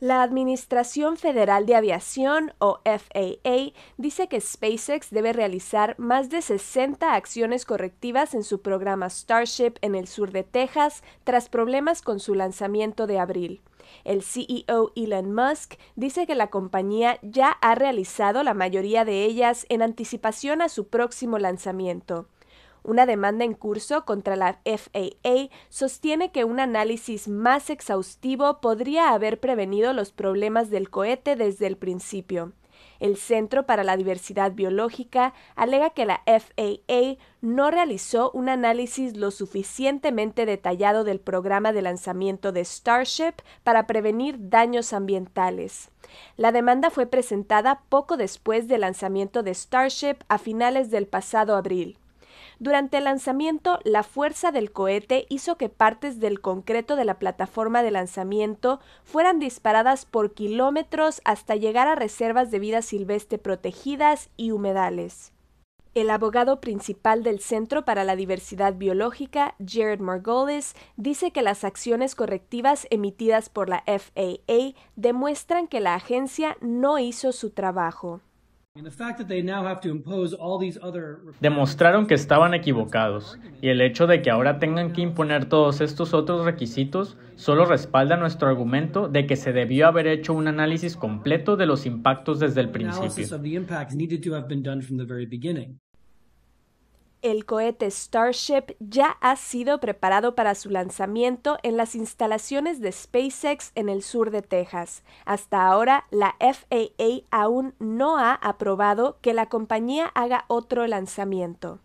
La Administración Federal de Aviación, o FAA, dice que SpaceX debe realizar más de 60 acciones correctivas en su programa Starship en el sur de Texas tras problemas con su lanzamiento de abril. El CEO Elon Musk dice que la compañía ya ha realizado la mayoría de ellas en anticipación a su próximo lanzamiento. Una demanda en curso contra la FAA sostiene que un análisis más exhaustivo podría haber prevenido los problemas del cohete desde el principio. El Centro para la Diversidad Biológica alega que la FAA no realizó un análisis lo suficientemente detallado del programa de lanzamiento de Starship para prevenir daños ambientales. La demanda fue presentada poco después del lanzamiento de Starship a finales del pasado abril. Durante el lanzamiento, la fuerza del cohete hizo que partes del concreto de la plataforma de lanzamiento fueran disparadas por kilómetros hasta llegar a reservas de vida silvestre protegidas y humedales. El abogado principal del Centro para la Diversidad Biológica, Jared Margolis, dice que las acciones correctivas emitidas por la FAA demuestran que la agencia no hizo su trabajo. Demostraron que estaban equivocados y el hecho de que ahora tengan que imponer todos estos otros requisitos solo respalda nuestro argumento de que se debió haber hecho un análisis completo de los impactos desde el principio. El cohete Starship ya ha sido preparado para su lanzamiento en las instalaciones de SpaceX en el sur de Texas. Hasta ahora, la FAA aún no ha aprobado que la compañía haga otro lanzamiento.